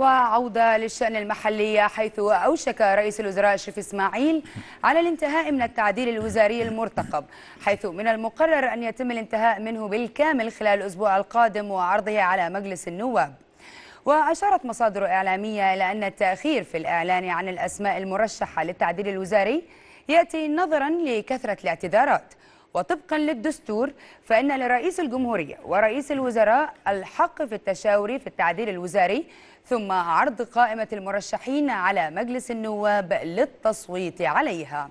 وعودة للشأن المحلي حيث أوشك رئيس الوزراء الشريف إسماعيل على الانتهاء من التعديل الوزاري المرتقب حيث من المقرر أن يتم الانتهاء منه بالكامل خلال الأسبوع القادم وعرضه على مجلس النواب وأشارت مصادر إعلامية إلى أن التأخير في الإعلان عن الأسماء المرشحة للتعديل الوزاري يأتي نظرا لكثرة الاعتذارات وطبقا للدستور فإن لرئيس الجمهورية ورئيس الوزراء الحق في التشاور في التعديل الوزاري ثم عرض قائمة المرشحين على مجلس النواب للتصويت عليها